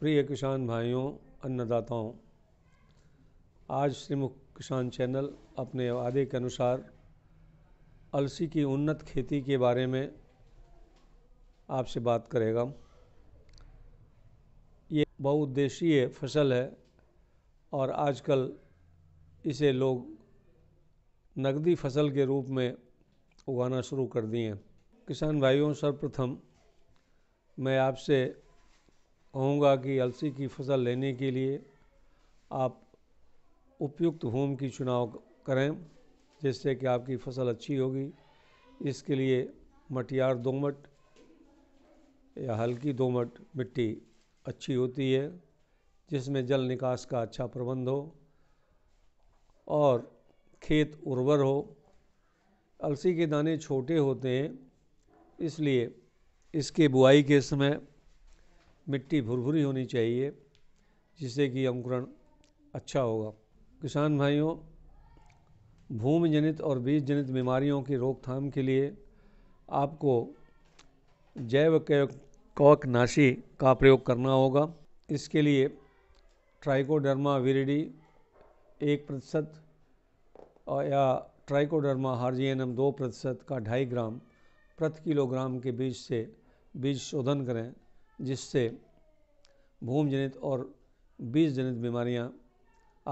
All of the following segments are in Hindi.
प्रिय किसान भाइयों अन्नदाताओं आज श्रीमुख किसान चैनल अपने वादे के अनुसार अलसी की उन्नत खेती के बारे में आपसे बात करेगा ये बहुउद्देशीय फसल है और आजकल इसे लोग नगदी फसल के रूप में उगाना शुरू कर दिए हैं किसान भाइयों सर्वप्रथम मैं आपसे कहूँगा कि अलसी की फसल लेने के लिए आप उपयुक्त होम की चुनाव करें जिससे कि आपकी फसल अच्छी होगी इसके लिए मटियार दोमट या हल्की दोमट मिट्टी अच्छी होती है जिसमें जल निकास का अच्छा प्रबंध हो और खेत उर्वर हो अलसी के दाने छोटे होते हैं इसलिए इसके बुआई के समय मिट्टी भुरभुरी होनी चाहिए जिससे कि अंकुरण अच्छा होगा किसान भाइयों भूमि जनित और बीज जनित बीमारियों की रोकथाम के लिए आपको जैव कवकनाशी का प्रयोग करना होगा इसके लिए ट्राइकोडर्मा विरिडी एक प्रतिशत या ट्राइकोडर्मा हार्जियनम दो प्रतिशत का ढाई ग्राम प्रति किलोग्राम के बीज से बीज शोधन करें जिससे भूम जनित और बीज जनित बीमारियां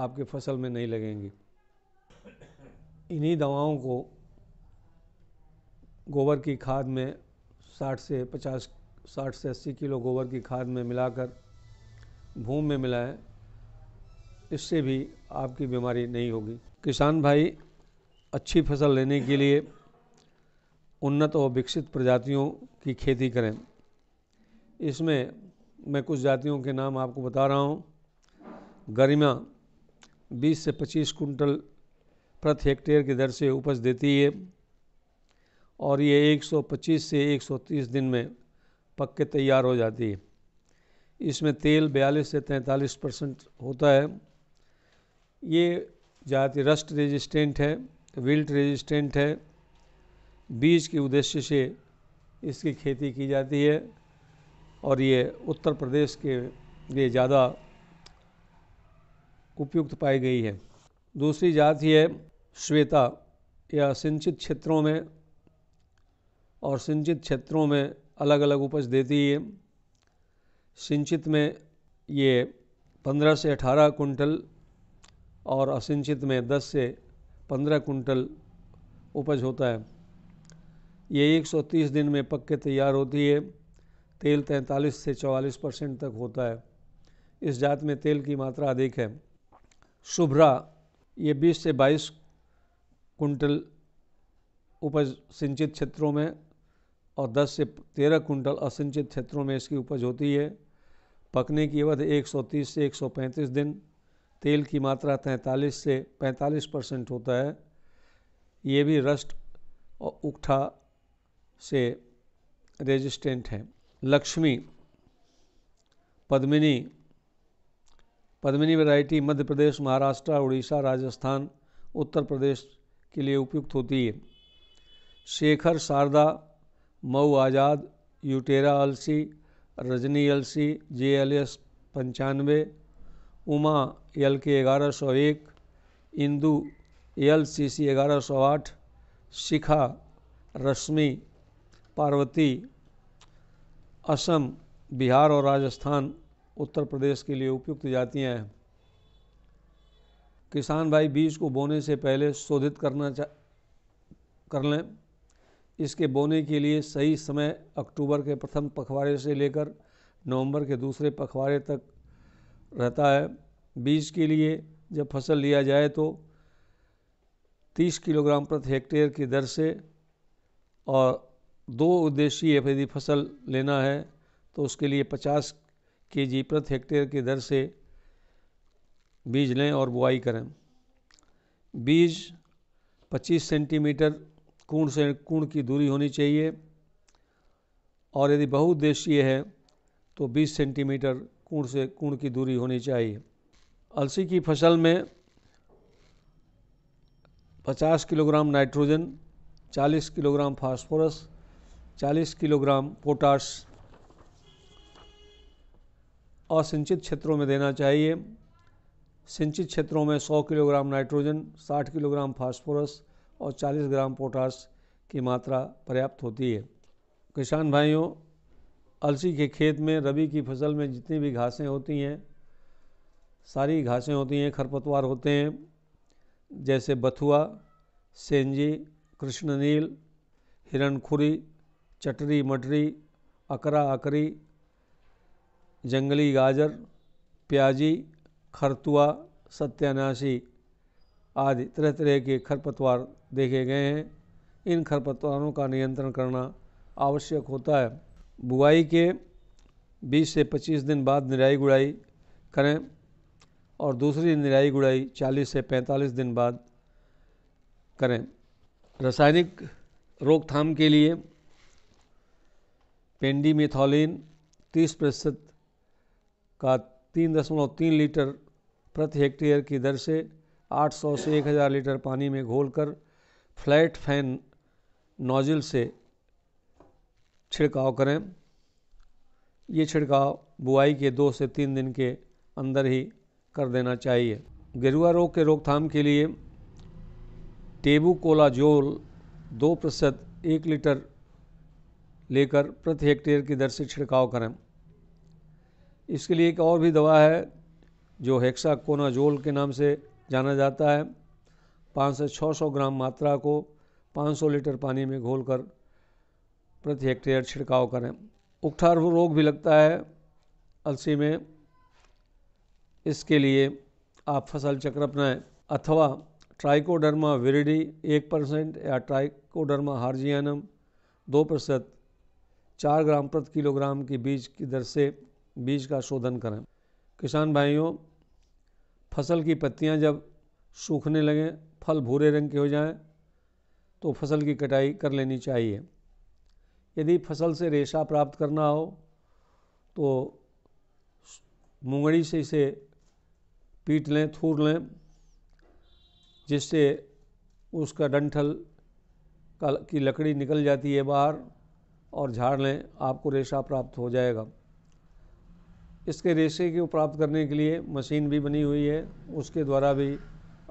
आपके फसल में नहीं लगेंगी इन्हीं दवाओं को गोबर की खाद में 60 से 50 60 से 80 किलो गोबर की खाद में मिलाकर भूम में मिलाएं इससे भी आपकी बीमारी नहीं होगी किसान भाई अच्छी फसल लेने के लिए उन्नत और विकसित प्रजातियों की खेती करें इसमें मैं कुछ जातियों के नाम आपको बता रहा हूँ गरिमा 20 से 25 कुंटल प्रति हेक्टेयर की दर से उपज देती है और ये 125 से 130 दिन में पक के तैयार हो जाती है इसमें तेल 42 से 43 परसेंट होता है ये जाति रस्ट रेजिस्टेंट है विल्ट रेजिस्टेंट है बीज के उद्देश्य से इसकी खेती की जाती है और ये उत्तर प्रदेश के लिए ज़्यादा उपयुक्त पाई गई है दूसरी जाति है श्वेता या सिंचित क्षेत्रों में और सिंचित क्षेत्रों में अलग अलग उपज देती है सिंचित में ये 15 से 18 कुंटल और असिंचित में 10 से 15 कुंटल उपज होता है ये 130 दिन में पक्के तैयार होती है तेल तैंतालीस से चौवालीस परसेंट तक होता है इस जात में तेल की मात्रा अधिक है शुभ्रा ये 20 से 22 कुंटल उपज सिंचित क्षेत्रों में और 10 से 13 कुंटल असिंचित क्षेत्रों में इसकी उपज होती है पकने की अवधि 130 से 135 दिन तेल की मात्रा तैंतालीस से 45 परसेंट होता है ये भी रस्ट और उकठा से रेजिस्टेंट हैं लक्ष्मी पद्मिनी पद्मिनी वैरायटी मध्य प्रदेश महाराष्ट्र उड़ीसा राजस्थान उत्तर प्रदेश के लिए उपयुक्त होती है शेखर शारदा मऊ आज़ाद यूटेरा अलसी रजनी अलसी जे एल एस पंचानवे उमा एल के ग्यारह सौ एक इंदू एल सी सी ग्यारह सौ आठ शिखा रश्मि पार्वती असम बिहार और राजस्थान उत्तर प्रदेश के लिए उपयुक्त जातियाँ हैं किसान भाई बीज को बोने से पहले शोधित करना चा कर लें इसके बोने के लिए सही समय अक्टूबर के प्रथम पखवाड़े से लेकर नवंबर के दूसरे पखवाड़े तक रहता है बीज के लिए जब फसल लिया जाए तो 30 किलोग्राम प्रति हेक्टेयर की दर से और दो उद्देश्यीय यदि फसल लेना है तो उसके लिए 50 के जी प्रति हेक्टेयर की दर से बीज लें और बुआई करें बीज 25 सेंटीमीटर कूण से कूण की दूरी होनी चाहिए और यदि बहुउद्देशीय है तो 20 सेंटीमीटर कूण से कूण की दूरी होनी चाहिए अलसी की फसल में 50 किलोग्राम नाइट्रोजन 40 किलोग्राम फास्फोरस चालीस किलोग्राम पोटाश असिंचित क्षेत्रों में देना चाहिए सिंचित क्षेत्रों में 100 किलोग्राम नाइट्रोजन 60 किलोग्राम फास्फोरस और 40 ग्राम पोटास की मात्रा पर्याप्त होती है किसान भाइयों अलसी के खेत में रबी की फसल में जितनी भी घासें होती हैं सारी घासें होती हैं खरपतवार होते हैं जैसे बथुआ सेंजी कृष्णनील हिरणखुरी चटरी मटरी अकरा अकरी जंगली गाजर प्याजी खरतुआ सत्यानाशी आदि तरह तरह के खरपतवार देखे गए हैं इन खरपतवारों का नियंत्रण करना आवश्यक होता है बुआई के 20 से 25 दिन बाद निराई गुड़ाई करें और दूसरी निराई गुड़ाई 40 से 45 दिन बाद करें रासायनिक रोकथाम के लिए पेंडीमिथॉलिन 30 प्रतिशत का 3.3 लीटर प्रति हेक्टेयर की दर से 800 से 1000 लीटर पानी में घोलकर फ्लैट फैन नोजल से छिड़काव करें ये छिड़काव बुआई के दो से तीन दिन के अंदर ही कर देना चाहिए गिरुआ रोग के रोकथाम के लिए टेबू कोलाजोल दो प्रतिशत एक लीटर लेकर प्रति हेक्टेयर की दर से छिड़काव करें इसके लिए एक और भी दवा है जो हेक्सा कोनाजोल के नाम से जाना जाता है 5 से 600 ग्राम मात्रा को 500 लीटर पानी में घोलकर प्रति हेक्टेयर छिड़काव करें उकठार रोग भी लगता है अलसी में इसके लिए आप फसल चक्र अपनाएं अथवा ट्राइकोडर्मा विरिडी एक परसेंट या ट्राइकोडर्मा हार्जियानम दो प्रतिशत चार ग्राम प्रति किलोग्राम की बीज की दर से बीज का शोधन करें किसान भाइयों फसल की पत्तियां जब सूखने लगें फल भूरे रंग के हो जाएं तो फसल की कटाई कर लेनी चाहिए यदि फसल से रेशा प्राप्त करना हो तो मुंगड़ी से इसे पीट लें थूर लें जिससे उसका डंठल की लकड़ी निकल जाती है बाहर और झाड़ लें आपको रेशा प्राप्त हो जाएगा इसके रेशे को प्राप्त करने के लिए मशीन भी बनी हुई है उसके द्वारा भी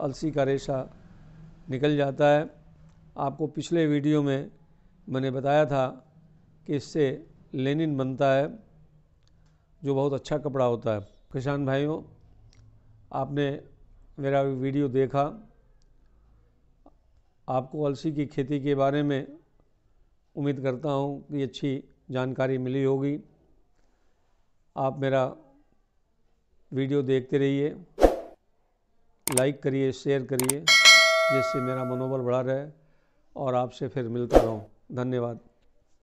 अलसी का रेशा निकल जाता है आपको पिछले वीडियो में मैंने बताया था कि इससे लेनिन बनता है जो बहुत अच्छा कपड़ा होता है किसान भाइयों आपने मेरा वीडियो देखा आपको अलसी की खेती के बारे में उम्मीद करता हूँ कि अच्छी जानकारी मिली होगी आप मेरा वीडियो देखते रहिए लाइक करिए शेयर करिए जिससे मेरा मनोबल बढ़ा रहे और आपसे फिर मिलता रहूँ धन्यवाद